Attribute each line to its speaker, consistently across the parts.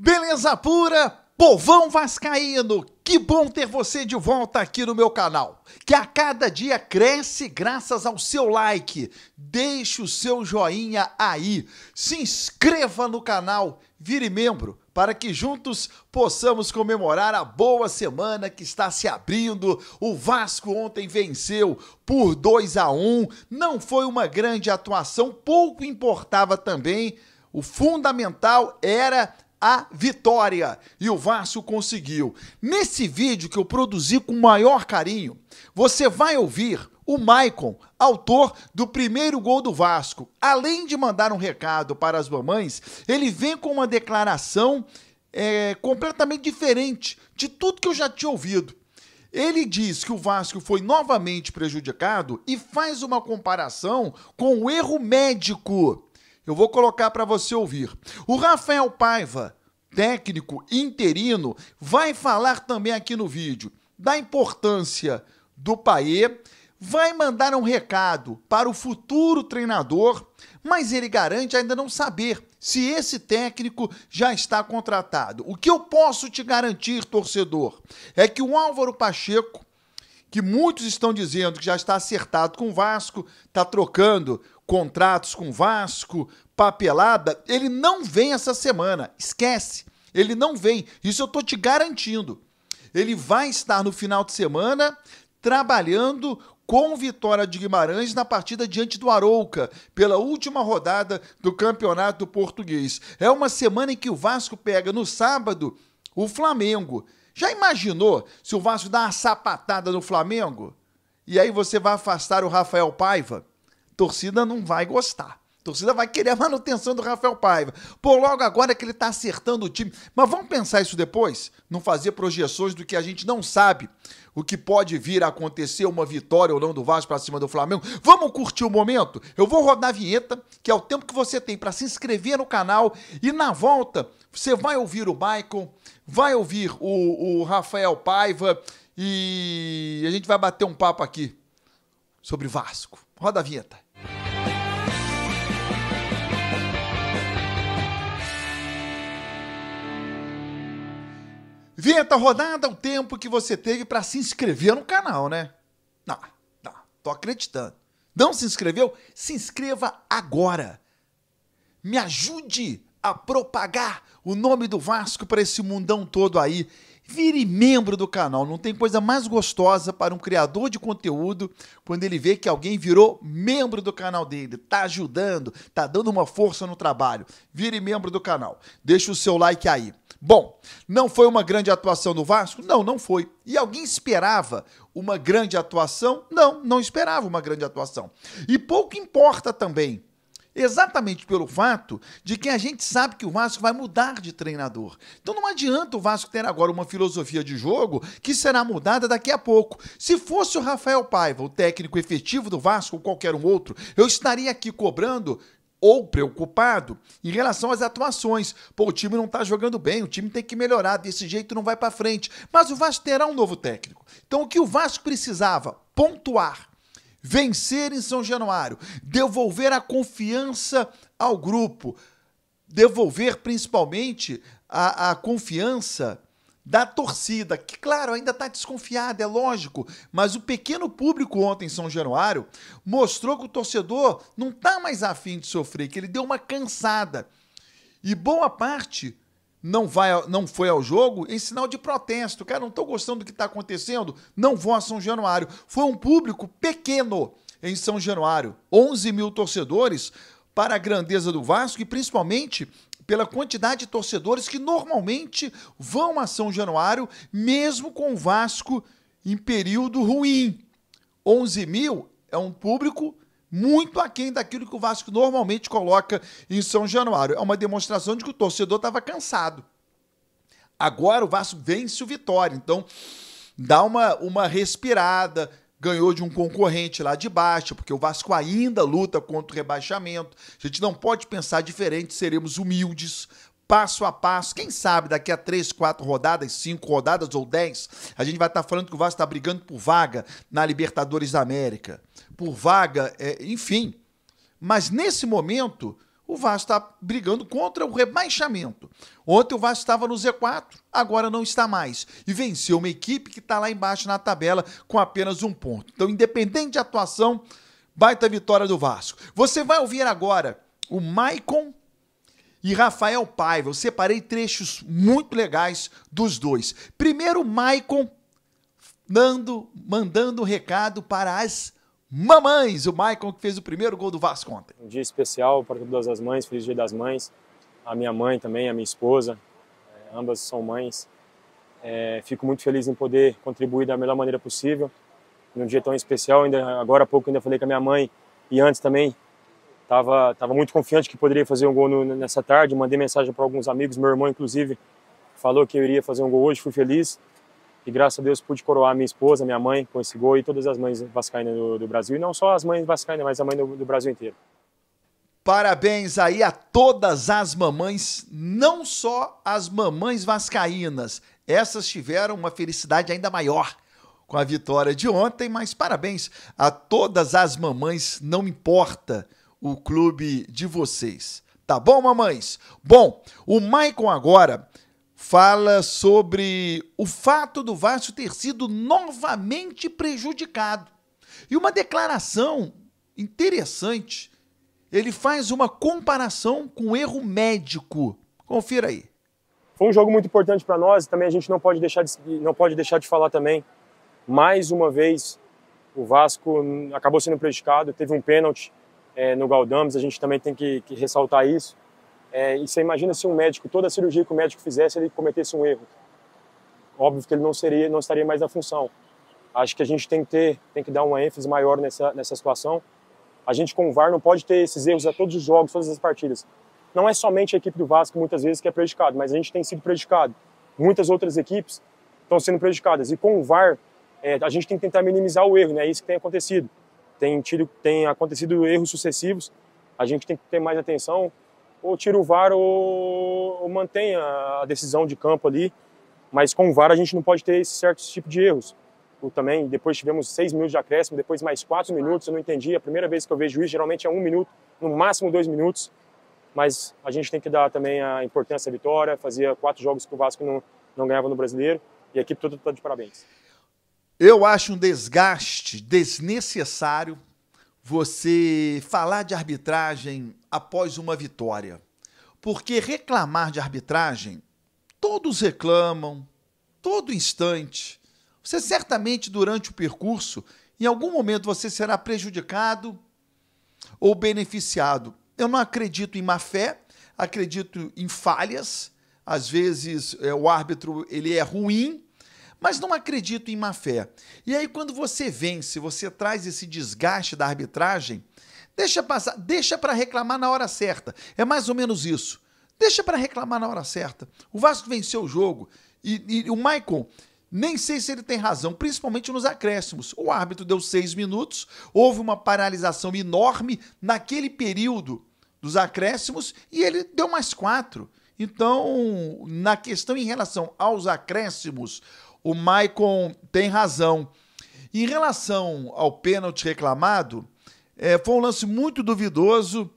Speaker 1: Beleza pura, povão vascaíno, que bom ter você de volta aqui no meu canal, que a cada dia cresce graças ao seu like. Deixe o seu joinha aí, se inscreva no canal, vire membro para que juntos possamos comemorar a boa semana que está se abrindo. O Vasco ontem venceu por 2 a 1. Não foi uma grande atuação, pouco importava também. O fundamental era a vitória e o Vasco conseguiu. Nesse vídeo que eu produzi com o maior carinho, você vai ouvir o Maicon, autor do primeiro gol do Vasco. Além de mandar um recado para as mamães, ele vem com uma declaração é, completamente diferente de tudo que eu já tinha ouvido. Ele diz que o Vasco foi novamente prejudicado e faz uma comparação com o erro médico eu vou colocar para você ouvir. O Rafael Paiva, técnico interino, vai falar também aqui no vídeo da importância do Paê, vai mandar um recado para o futuro treinador, mas ele garante ainda não saber se esse técnico já está contratado. O que eu posso te garantir, torcedor, é que o Álvaro Pacheco que muitos estão dizendo que já está acertado com o Vasco, está trocando contratos com o Vasco, papelada, ele não vem essa semana. Esquece. Ele não vem. Isso eu tô te garantindo. Ele vai estar no final de semana trabalhando com vitória de Guimarães na partida diante do Arouca, pela última rodada do Campeonato Português. É uma semana em que o Vasco pega no sábado o Flamengo. Já imaginou se o Vasco dá uma sapatada no Flamengo? E aí você vai afastar o Rafael Paiva? Torcida não vai gostar. Torcida vai querer a manutenção do Rafael Paiva. Pô, logo agora que ele está acertando o time. Mas vamos pensar isso depois? Não fazer projeções do que a gente não sabe o que pode vir a acontecer, uma vitória ou não do Vasco para cima do Flamengo. Vamos curtir o momento? Eu vou rodar a vinheta, que é o tempo que você tem para se inscrever no canal e na volta você vai ouvir o Maicon, vai ouvir o, o Rafael Paiva e a gente vai bater um papo aqui sobre Vasco. Roda a vinheta. Vinheta rodada, o tempo que você teve para se inscrever no canal, né? Não, não, tô acreditando. Não se inscreveu? Se inscreva agora. Me ajude a propagar o nome do Vasco para esse mundão todo aí. Vire membro do canal. Não tem coisa mais gostosa para um criador de conteúdo quando ele vê que alguém virou membro do canal dele, tá ajudando, tá dando uma força no trabalho. Vire membro do canal. Deixa o seu like aí. Bom, não foi uma grande atuação do Vasco? Não, não foi. E alguém esperava uma grande atuação? Não, não esperava uma grande atuação. E pouco importa também. Exatamente pelo fato de que a gente sabe que o Vasco vai mudar de treinador. Então não adianta o Vasco ter agora uma filosofia de jogo que será mudada daqui a pouco. Se fosse o Rafael Paiva, o técnico efetivo do Vasco ou qualquer um outro, eu estaria aqui cobrando ou preocupado em relação às atuações. Pô, o time não tá jogando bem, o time tem que melhorar, desse jeito não vai para frente. Mas o Vasco terá um novo técnico. Então o que o Vasco precisava? Pontuar, vencer em São Januário, devolver a confiança ao grupo, devolver principalmente a, a confiança da torcida, que, claro, ainda está desconfiada, é lógico, mas o pequeno público ontem em São Januário mostrou que o torcedor não está mais afim de sofrer, que ele deu uma cansada. E boa parte não, vai, não foi ao jogo em sinal de protesto. Cara, não estou gostando do que está acontecendo, não vou a São Januário. Foi um público pequeno em São Januário, 11 mil torcedores para a grandeza do Vasco e principalmente pela quantidade de torcedores que normalmente vão a São Januário, mesmo com o Vasco em período ruim. 11 mil é um público muito aquém daquilo que o Vasco normalmente coloca em São Januário. É uma demonstração de que o torcedor estava cansado. Agora o Vasco vence o Vitória, então dá uma, uma respirada, ganhou de um concorrente lá de baixo, porque o Vasco ainda luta contra o rebaixamento. A gente não pode pensar diferente, seremos humildes, passo a passo. Quem sabe daqui a três, quatro rodadas, cinco rodadas ou dez, a gente vai estar falando que o Vasco está brigando por vaga na Libertadores da América, por vaga, é, enfim. Mas nesse momento, o Vasco está brigando contra o rebaixamento. Ontem o Vasco estava no Z4, agora não está mais. E venceu uma equipe que está lá embaixo na tabela com apenas um ponto. Então, independente de atuação, baita vitória do Vasco. Você vai ouvir agora o Maicon e Rafael Paiva. Eu separei trechos muito legais dos dois. Primeiro, Maicon dando, mandando recado para as Mamães, o Michael que fez o primeiro gol do Vasco ontem.
Speaker 2: Um dia especial para todas as mães, feliz dia das mães. A minha mãe também, a minha esposa, é, ambas são mães. É, fico muito feliz em poder contribuir da melhor maneira possível. Num dia tão especial, ainda agora há pouco ainda falei com a minha mãe e antes também estava tava muito confiante que poderia fazer um gol no, nessa tarde. Mandei mensagem para alguns amigos, meu irmão inclusive falou que eu iria fazer um gol hoje, fui feliz. E graças a Deus pude coroar minha esposa, minha mãe com esse gol e todas as mães vascaínas do, do Brasil. E não só as mães vascaínas, mas a mãe do, do Brasil
Speaker 1: inteiro. Parabéns aí a todas as mamães, não só as mamães vascaínas. Essas tiveram uma felicidade ainda maior com a vitória de ontem, mas parabéns a todas as mamães, não importa o clube de vocês. Tá bom, mamães? Bom, o Maicon agora fala sobre o fato do Vasco ter sido novamente prejudicado. E uma declaração interessante. Ele faz uma comparação com erro médico. Confira aí.
Speaker 2: Foi um jogo muito importante para nós e também a gente não pode deixar de, não pode deixar de falar também. Mais uma vez, o Vasco acabou sendo prejudicado, teve um pênalti é, no Galdames, a gente também tem que, que ressaltar isso. É, e você imagina se um médico, toda a cirurgia que o médico fizesse, ele cometesse um erro. Óbvio que ele não, seria, não estaria mais na função. Acho que a gente tem que, ter, tem que dar uma ênfase maior nessa, nessa situação. A gente, com o VAR, não pode ter esses erros a todos os jogos, todas as partidas. Não é somente a equipe do Vasco, muitas vezes, que é prejudicada, mas a gente tem sido prejudicado. Muitas outras equipes estão sendo prejudicadas. E com o VAR, é, a gente tem que tentar minimizar o erro, né? É isso que tem acontecido. Tem, tido, tem acontecido erros sucessivos. A gente tem que ter mais atenção, ou tira o VAR ou, ou mantém a decisão de campo ali. Mas com o VAR a gente não pode ter esse certo tipo de erros. também, depois tivemos seis minutos de acréscimo, depois mais quatro minutos, eu não entendi. A primeira vez que eu vejo isso geralmente é um minuto, no máximo dois minutos. Mas a gente tem que dar também a importância à vitória. Fazia quatro jogos que o Vasco não, não ganhava no brasileiro. E a equipe toda está de parabéns.
Speaker 1: Eu acho um desgaste desnecessário você falar de arbitragem após uma vitória. Porque reclamar de arbitragem, todos reclamam, todo instante. Você certamente, durante o percurso, em algum momento você será prejudicado ou beneficiado. Eu não acredito em má fé, acredito em falhas. Às vezes é, o árbitro ele é ruim, mas não acredito em má fé. E aí, quando você vence, você traz esse desgaste da arbitragem, deixa passar, deixa para reclamar na hora certa. É mais ou menos isso. Deixa para reclamar na hora certa. O Vasco venceu o jogo e, e o Maicon nem sei se ele tem razão, principalmente nos acréscimos. O árbitro deu seis minutos, houve uma paralisação enorme naquele período dos acréscimos e ele deu mais quatro. Então, na questão em relação aos acréscimos, o Maicon tem razão. Em relação ao pênalti reclamado, é, foi um lance muito duvidoso.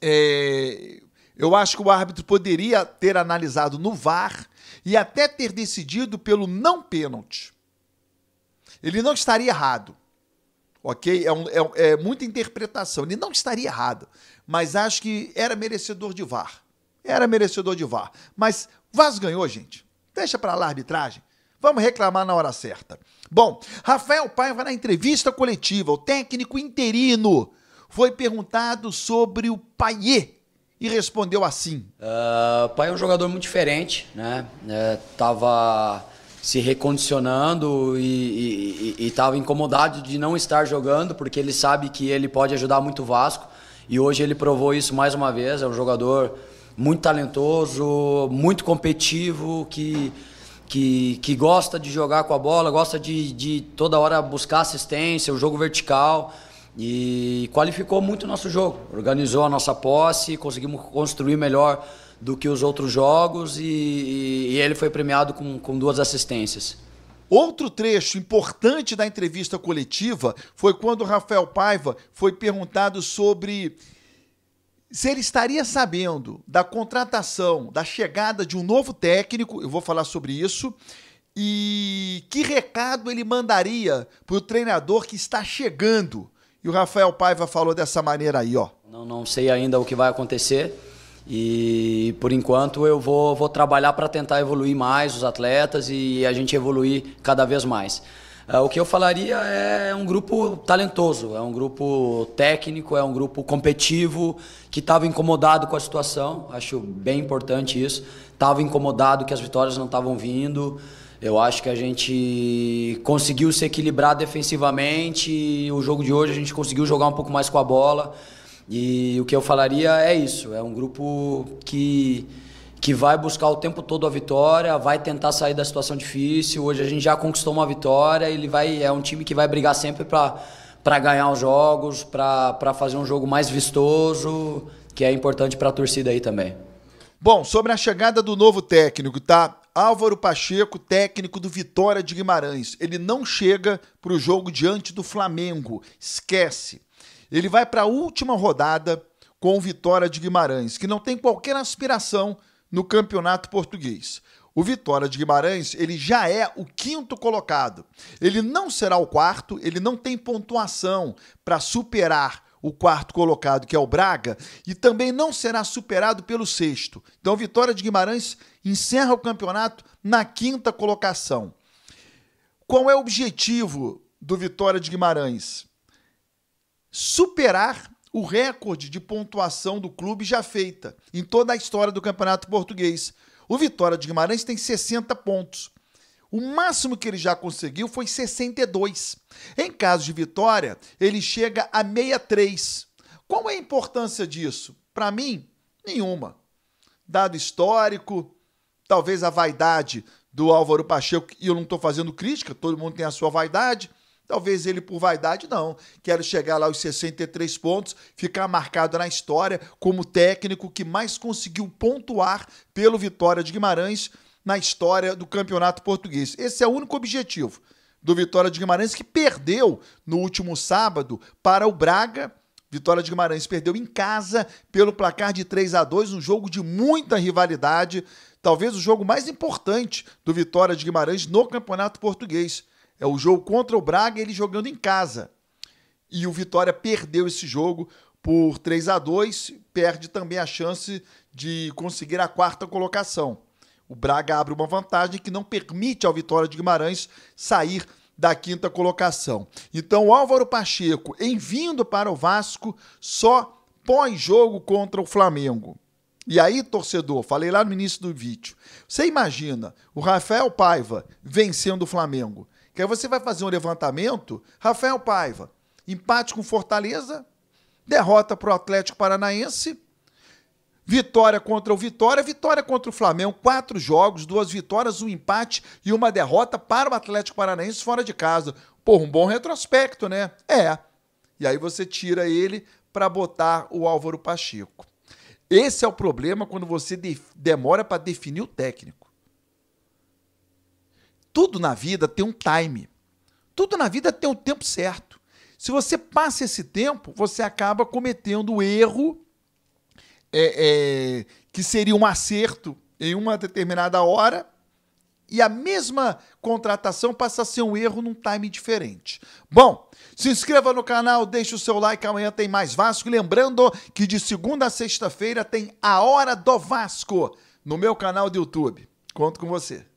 Speaker 1: É, eu acho que o árbitro poderia ter analisado no VAR e até ter decidido pelo não pênalti. Ele não estaria errado, ok? É, um, é, é muita interpretação. Ele não estaria errado, mas acho que era merecedor de VAR. Era merecedor de VAR. Mas Vaz ganhou, gente. Deixa para lá a arbitragem. Vamos reclamar na hora certa. Bom, Rafael Paiva, na entrevista coletiva, o técnico interino, foi perguntado sobre o Paier e respondeu assim: uh, O Paier é um jogador muito diferente,
Speaker 3: né? É, tava se recondicionando e estava incomodado de não estar jogando, porque ele sabe que ele pode ajudar muito o Vasco. E hoje ele provou isso mais uma vez. É um jogador muito talentoso, muito competitivo, que que, que gosta de jogar com a bola, gosta de, de toda hora buscar assistência, o jogo vertical. E qualificou muito o nosso jogo, organizou a nossa posse, conseguimos construir melhor do que os outros
Speaker 1: jogos e, e ele foi premiado com, com duas assistências. Outro trecho importante da entrevista coletiva foi quando Rafael Paiva foi perguntado sobre se ele estaria sabendo da contratação, da chegada de um novo técnico, eu vou falar sobre isso, e que recado ele mandaria para o treinador que está chegando. E o Rafael Paiva falou dessa maneira aí, ó. Não,
Speaker 3: não sei ainda o que vai acontecer.
Speaker 1: E por enquanto eu
Speaker 3: vou, vou trabalhar para tentar evoluir mais os atletas e a gente evoluir cada vez mais. Ah, o que eu falaria é um grupo talentoso, é um grupo técnico, é um grupo competitivo, que estava incomodado com a situação, acho bem importante isso. Estava incomodado que as vitórias não estavam vindo. Eu acho que a gente conseguiu se equilibrar defensivamente. o jogo de hoje a gente conseguiu jogar um pouco mais com a bola. E o que eu falaria é isso: é um grupo que que vai buscar o tempo todo a vitória, vai tentar sair da situação difícil. Hoje a gente já conquistou uma vitória, ele vai é um time que vai brigar sempre para ganhar os jogos, para fazer um jogo
Speaker 1: mais vistoso, que é importante para a torcida aí também. Bom, sobre a chegada do novo técnico, tá? Álvaro Pacheco, técnico do Vitória de Guimarães. Ele não chega para o jogo diante do Flamengo. Esquece. Ele vai para a última rodada com o Vitória de Guimarães, que não tem qualquer aspiração no Campeonato Português. O Vitória de Guimarães, ele já é o quinto colocado. Ele não será o quarto, ele não tem pontuação para superar o quarto colocado, que é o Braga, e também não será superado pelo sexto. Então, Vitória de Guimarães encerra o campeonato na quinta colocação. Qual é o objetivo do Vitória de Guimarães? Superar o recorde de pontuação do clube já feita em toda a história do Campeonato Português. O Vitória de Guimarães tem 60 pontos. O máximo que ele já conseguiu foi 62. Em caso de vitória, ele chega a 63. Qual é a importância disso? Para mim, nenhuma. Dado histórico, talvez a vaidade do Álvaro Pacheco, e eu não estou fazendo crítica, todo mundo tem a sua vaidade, Talvez ele por vaidade, não. Quero chegar lá aos 63 pontos, ficar marcado na história como técnico que mais conseguiu pontuar pelo Vitória de Guimarães na história do campeonato português. Esse é o único objetivo do Vitória de Guimarães, que perdeu no último sábado para o Braga. Vitória de Guimarães perdeu em casa pelo placar de 3 a 2 um jogo de muita rivalidade, talvez o jogo mais importante do Vitória de Guimarães no Campeonato Português. É o jogo contra o Braga, ele jogando em casa. E o Vitória perdeu esse jogo por 3 a 2 perde também a chance de conseguir a quarta colocação. O Braga abre uma vantagem que não permite ao Vitória de Guimarães sair da quinta colocação. Então, Álvaro Pacheco, em vindo para o Vasco, só pós-jogo contra o Flamengo. E aí, torcedor, falei lá no início do vídeo. Você imagina o Rafael Paiva vencendo o Flamengo. Que aí você vai fazer um levantamento, Rafael Paiva, empate com Fortaleza, derrota para o Atlético Paranaense, vitória contra o Vitória, vitória contra o Flamengo, quatro jogos, duas vitórias, um empate e uma derrota para o Atlético Paranaense fora de casa. Pô, um bom retrospecto, né? É. E aí você tira ele para botar o Álvaro Pacheco. Esse é o problema quando você de demora para definir o técnico. Tudo na vida tem um time. Tudo na vida tem um tempo certo. Se você passa esse tempo, você acaba cometendo o erro é, é, que seria um acerto em uma determinada hora e a mesma contratação passa a ser um erro num time diferente. Bom, se inscreva no canal, deixe o seu like, amanhã tem mais Vasco. E lembrando que de segunda a sexta-feira tem A Hora do Vasco no meu canal do YouTube. Conto com você.